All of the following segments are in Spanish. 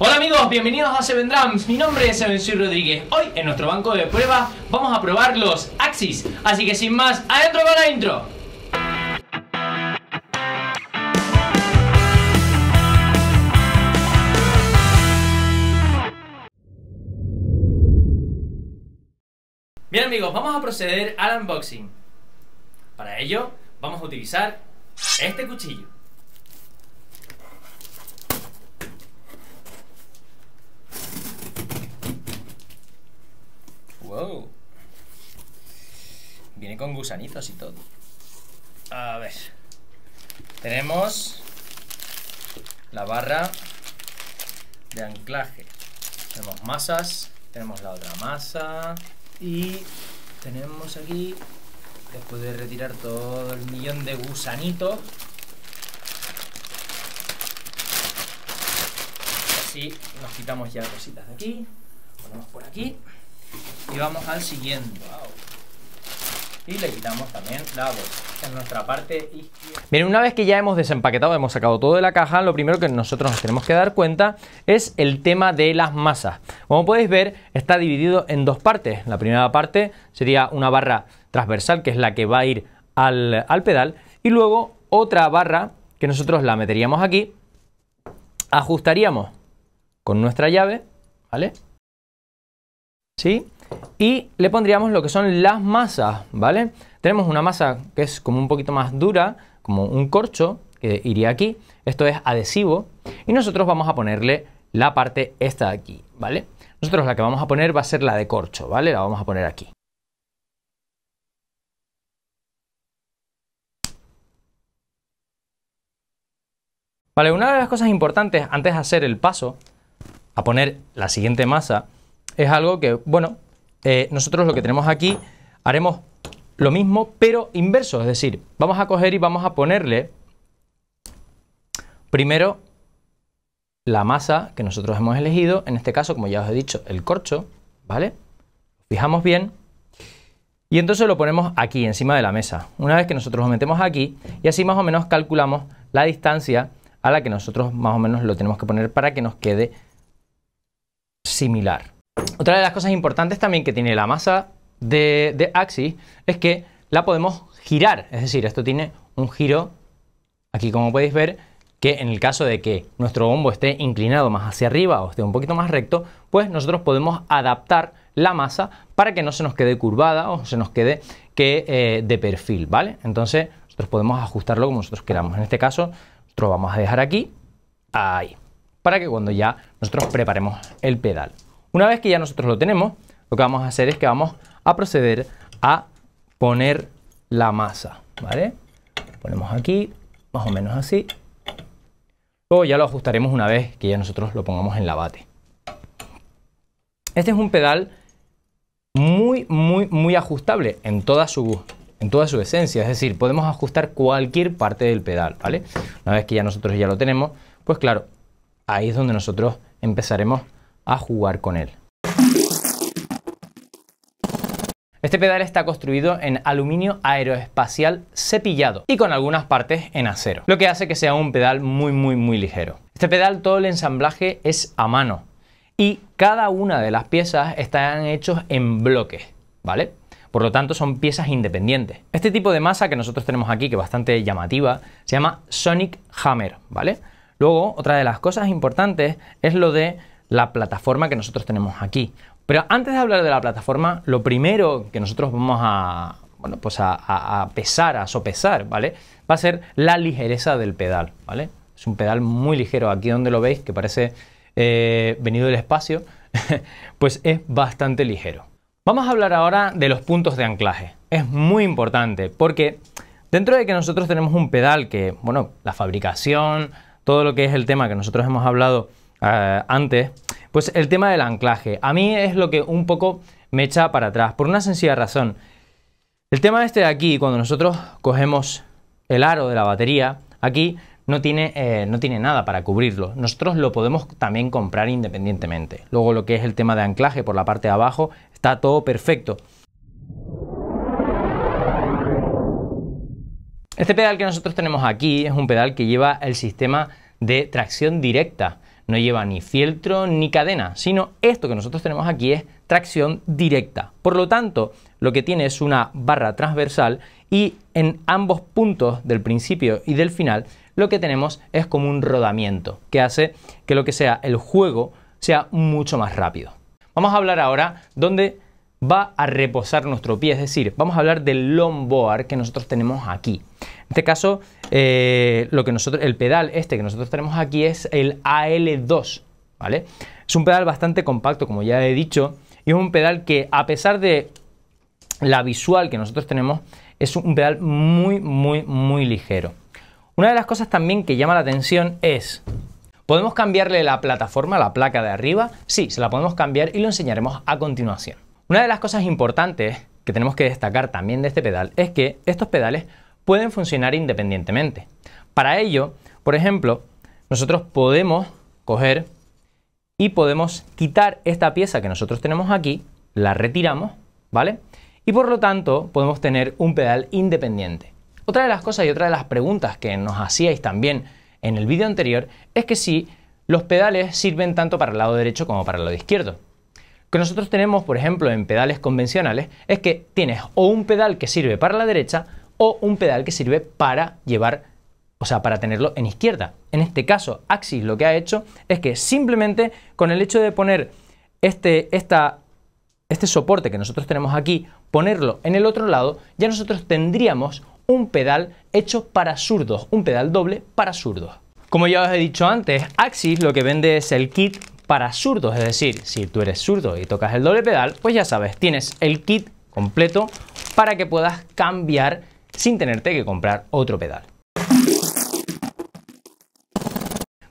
Hola amigos, bienvenidos a Seven Drums. Mi nombre es Evencio Rodríguez. Hoy en nuestro banco de pruebas vamos a probar los Axis. Así que sin más, adentro con la intro. Bien amigos, vamos a proceder al unboxing. Para ello, vamos a utilizar este cuchillo. Wow. Viene con gusanitos y todo. A ver. Tenemos la barra de anclaje. Tenemos masas, tenemos la otra masa y tenemos aquí, después de retirar todo el millón de gusanitos, así nos quitamos ya cositas de aquí, ponemos por aquí y vamos al siguiente y le quitamos también la voz en nuestra parte izquierda. Bien, una vez que ya hemos desempaquetado, hemos sacado todo de la caja, lo primero que nosotros nos tenemos que dar cuenta es el tema de las masas. Como podéis ver, está dividido en dos partes. La primera parte sería una barra transversal, que es la que va a ir al, al pedal, y luego otra barra que nosotros la meteríamos aquí, ajustaríamos con nuestra llave, ¿vale? ¿sí? Y le pondríamos lo que son las masas, ¿vale? Tenemos una masa que es como un poquito más dura, como un corcho, que iría aquí. Esto es adhesivo. Y nosotros vamos a ponerle la parte esta de aquí, ¿vale? Nosotros la que vamos a poner va a ser la de corcho, ¿vale? La vamos a poner aquí. Vale, una de las cosas importantes antes de hacer el paso a poner la siguiente masa es algo que, bueno, eh, nosotros lo que tenemos aquí haremos lo mismo, pero inverso. Es decir, vamos a coger y vamos a ponerle primero la masa que nosotros hemos elegido, en este caso, como ya os he dicho, el corcho, ¿vale? Fijamos bien. Y entonces lo ponemos aquí, encima de la mesa. Una vez que nosotros lo metemos aquí, y así más o menos calculamos la distancia a la que nosotros más o menos lo tenemos que poner para que nos quede similar. Otra de las cosas importantes también que tiene la masa de, axis es que la podemos girar, es decir, esto tiene un giro aquí como podéis ver que en el caso de que nuestro bombo esté inclinado más hacia arriba o esté un poquito más recto, pues nosotros podemos adaptar la masa para que no se nos quede curvada o se nos quede que, eh, de perfil, ¿vale? Entonces nosotros podemos ajustarlo como nosotros queramos. En este caso, nosotros vamos a dejar aquí, ahí, para que cuando ya nosotros preparemos el pedal. Una vez que ya nosotros lo tenemos, lo que vamos a hacer es que vamos a proceder a poner la masa, ¿vale? Ponemos aquí, más o menos así. Luego ya lo ajustaremos una vez que ya nosotros lo pongamos en la bate. Este es un pedal muy, muy, muy ajustable en toda su en toda su esencia, es decir, podemos ajustar cualquier parte del pedal, ¿vale? Una vez que ya nosotros ya lo tenemos, pues claro, ahí es donde nosotros empezaremos a a jugar con él. Este pedal está construido en aluminio aeroespacial cepillado y con algunas partes en acero, lo que hace que sea un pedal muy muy muy ligero. Este pedal todo el ensamblaje es a mano y cada una de las piezas están hechos en bloques, ¿vale? Por lo tanto son piezas independientes. Este tipo de masa que nosotros tenemos aquí, que es bastante llamativa, se llama Sonic Hammer, ¿vale? Luego, otra de las cosas importantes es lo de la plataforma que nosotros tenemos aquí. Pero antes de hablar de la plataforma, lo primero que nosotros vamos a, bueno, pues a, pesar, a sopesar, ¿vale? Va a ser la ligereza del pedal, ¿vale? Es un pedal muy ligero, aquí donde lo veis, que parece eh, venido del espacio, pues es bastante ligero. Vamos a hablar ahora de los puntos de anclaje. Es muy importante porque dentro de que nosotros tenemos un pedal que, bueno, la fabricación, todo lo que es el tema que nosotros hemos hablado eh, antes, pues el tema del anclaje. A mí es lo que un poco me echa para atrás, por una sencilla razón. El tema este de aquí, cuando nosotros cogemos el aro de la batería, aquí no tiene, eh, no tiene nada para cubrirlo. Nosotros lo podemos también comprar independientemente. Luego lo que es el tema de anclaje por la parte de abajo, está todo perfecto. Este pedal que nosotros tenemos aquí es un pedal que lleva el sistema de tracción directa no lleva ni fieltro ni cadena, sino esto que nosotros tenemos aquí es tracción directa. Por lo tanto, lo que tiene es una barra transversal y en ambos puntos del principio y del final lo que tenemos es como un rodamiento que hace que lo que sea el juego sea mucho más rápido. Vamos a hablar ahora dónde va a reposar nuestro pie, es decir, vamos a hablar del longboard que nosotros tenemos aquí. En este caso, eh, lo que nosotros, el pedal este que nosotros tenemos aquí es el AL2, ¿vale? Es un pedal bastante compacto, como ya he dicho, y es un pedal que, a pesar de la visual que nosotros tenemos, es un pedal muy, muy, muy ligero. Una de las cosas también que llama la atención es ¿Podemos cambiarle la plataforma, la placa de arriba? Sí, se la podemos cambiar y lo enseñaremos a continuación. Una de las cosas importantes que tenemos que destacar también de este pedal es que estos pedales pueden funcionar independientemente. Para ello, por ejemplo, nosotros podemos coger y podemos quitar esta pieza que nosotros tenemos aquí, la retiramos, ¿vale? Y por lo tanto podemos tener un pedal independiente. Otra de las cosas y otra de las preguntas que nos hacíais también en el vídeo anterior es que si los pedales sirven tanto para el lado derecho como para el lado izquierdo. que nosotros tenemos, por ejemplo, en pedales convencionales es que tienes o un pedal que sirve para la derecha o un pedal que sirve para llevar, o sea, para tenerlo en izquierda. En este caso, Axis lo que ha hecho es que simplemente con el hecho de poner este, este soporte que nosotros tenemos aquí, ponerlo en el otro lado, ya nosotros tendríamos un pedal hecho para zurdos, un pedal doble para zurdos. Como ya os he dicho antes, Axis lo que vende es el kit para zurdos, es decir, si tú eres zurdo y tocas el doble pedal, pues ya sabes, tienes el kit completo para que puedas cambiar sin tenerte que comprar otro pedal.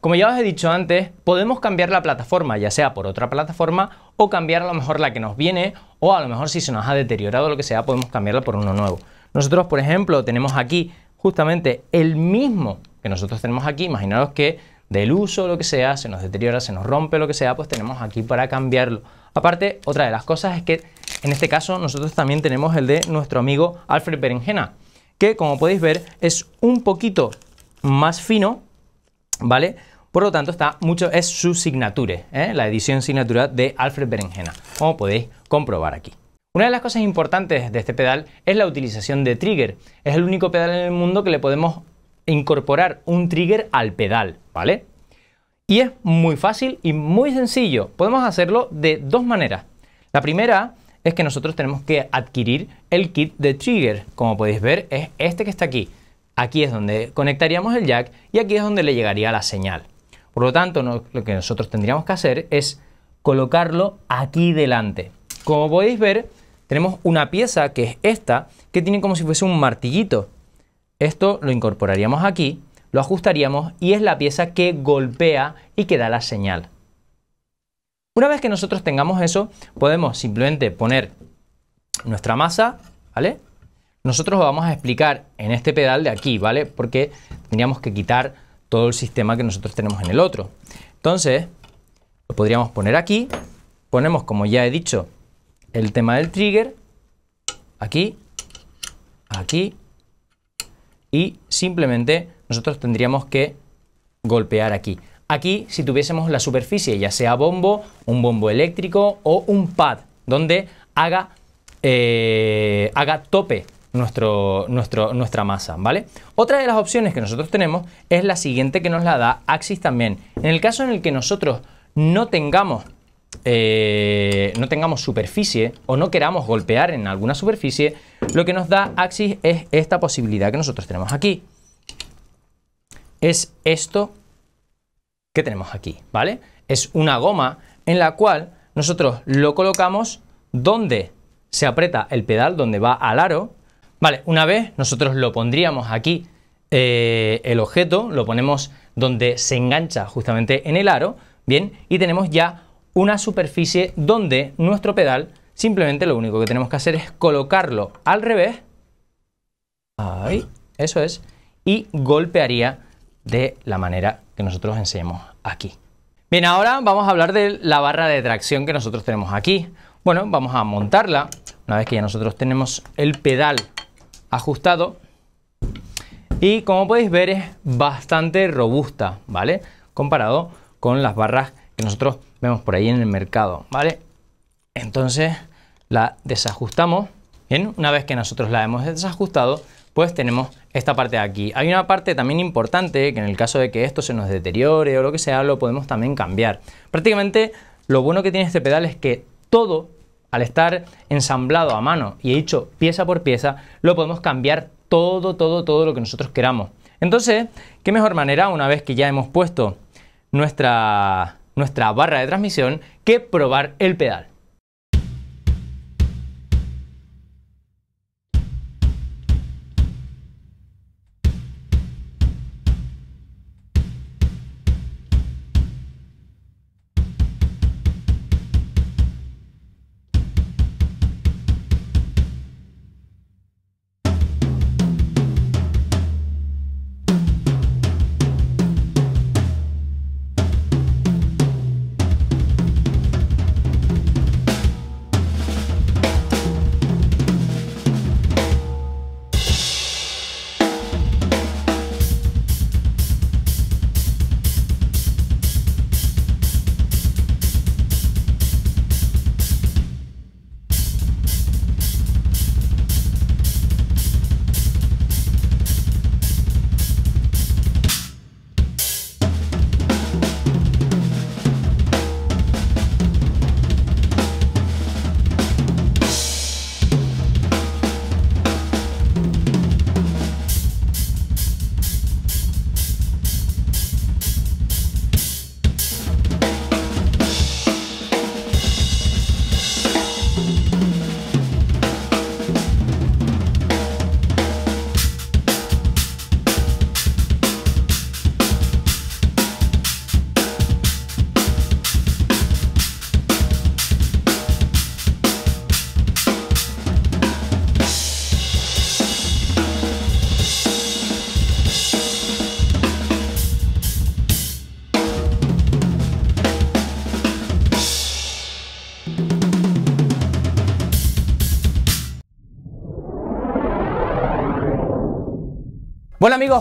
Como ya os he dicho antes, podemos cambiar la plataforma, ya sea por otra plataforma o cambiar a lo mejor la que nos viene o a lo mejor si se nos ha deteriorado lo que sea, podemos cambiarla por uno nuevo. Nosotros, por ejemplo, tenemos aquí justamente el mismo que nosotros tenemos aquí. Imaginaros que del uso, lo que sea, se nos deteriora, se nos rompe, lo que sea, pues tenemos aquí para cambiarlo. Aparte, otra de las cosas es que en este caso nosotros también tenemos el de nuestro amigo Alfred Berenjena que como podéis ver es un poquito más fino, ¿vale? Por lo tanto, está mucho, es su signature, ¿eh? la edición signatura de Alfred Berenjena, como podéis comprobar aquí. Una de las cosas importantes de este pedal es la utilización de trigger. Es el único pedal en el mundo que le podemos incorporar un trigger al pedal, ¿vale? Y es muy fácil y muy sencillo. Podemos hacerlo de dos maneras. La primera es que nosotros tenemos que adquirir el kit de trigger. Como podéis ver, es este que está aquí. Aquí es donde conectaríamos el jack y aquí es donde le llegaría la señal. Por lo tanto, lo que nosotros tendríamos que hacer es colocarlo aquí delante. Como podéis ver, tenemos una pieza que es esta, que tiene como si fuese un martillito. Esto lo incorporaríamos aquí, lo ajustaríamos y es la pieza que golpea y que da la señal. Una vez que nosotros tengamos eso, podemos simplemente poner nuestra masa, ¿vale? Nosotros lo vamos a explicar en este pedal de aquí, ¿vale? Porque tendríamos que quitar todo el sistema que nosotros tenemos en el otro. Entonces, lo podríamos poner aquí, ponemos, como ya he dicho, el tema del trigger, aquí, aquí, y simplemente nosotros tendríamos que golpear aquí. Aquí, si tuviésemos la superficie, ya sea bombo, un bombo eléctrico o un pad, donde haga, eh, haga tope nuestro, nuestra masa, ¿vale? Otra de las opciones que nosotros tenemos es la siguiente que nos la da Axis también. En el caso en el que nosotros no tengamos, eh, no tengamos superficie o no queramos golpear en alguna superficie, lo que nos da Axis es esta posibilidad que nosotros tenemos aquí. Es esto que tenemos aquí, ¿vale? Es una goma en la cual nosotros lo colocamos donde se aprieta el pedal, donde va al aro. Vale, una vez nosotros lo pondríamos aquí eh, el objeto, lo ponemos donde se engancha justamente en el aro, bien, y tenemos ya una superficie donde nuestro pedal simplemente lo único que tenemos que hacer es colocarlo al revés, eso es, y golpearía de la manera que nosotros enseñamos aquí. Bien, ahora vamos a hablar de la barra de tracción que nosotros tenemos aquí. Bueno, vamos a montarla. Una vez que ya nosotros tenemos el pedal ajustado. Y como podéis ver es bastante robusta, ¿vale? Comparado con las barras que nosotros vemos por ahí en el mercado, ¿vale? Entonces la desajustamos. Bien, una vez que nosotros la hemos desajustado, pues tenemos esta parte de aquí. Hay una parte también importante que en el caso de que esto se nos deteriore o lo que sea, lo podemos también cambiar. Prácticamente lo bueno que tiene este pedal es que todo, al estar ensamblado a mano y hecho pieza por pieza, lo podemos cambiar todo, todo, todo lo que nosotros queramos. Entonces, ¿qué mejor manera una vez que ya hemos puesto nuestra, nuestra barra de transmisión que probar el pedal?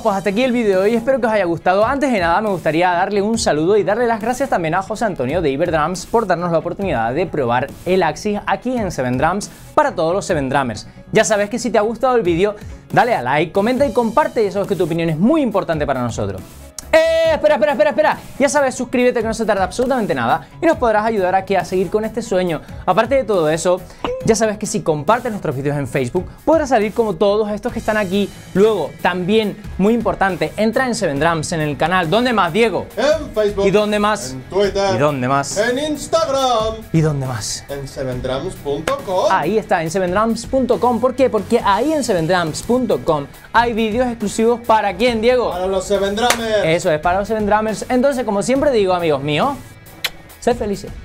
pues hasta aquí el vídeo de hoy, espero que os haya gustado. Antes de nada me gustaría darle un saludo y darle las gracias también a José Antonio de Iberdrums por darnos la oportunidad de probar el Axis aquí en Seven Drums para todos los Seven Drummers. Ya sabes que si te ha gustado el vídeo, dale a like, comenta y comparte, ya sabes que tu opinión es muy importante para nosotros. ¡Eh! espera, espera, espera, espera. Ya sabes, suscríbete que no se tarda absolutamente nada y nos podrás ayudar aquí a seguir con este sueño. Aparte de todo eso, ya sabes que si compartes nuestros vídeos en Facebook, podrás salir como todos estos que están aquí. Luego, también, muy importante, entra en Seven Drums, en el canal. ¿Dónde más, Diego? En Facebook. ¿Y dónde más? En Twitter. ¿Y dónde más? En Instagram. ¿Y dónde más? En sevendrams.com. Ahí está, en 7Drums.com ¿Por qué? Porque ahí en 7Drums.com hay vídeos exclusivos para quién, Diego? Para los Seven Drummers. Eso es, para entonces, como siempre digo, amigos míos, sed feliz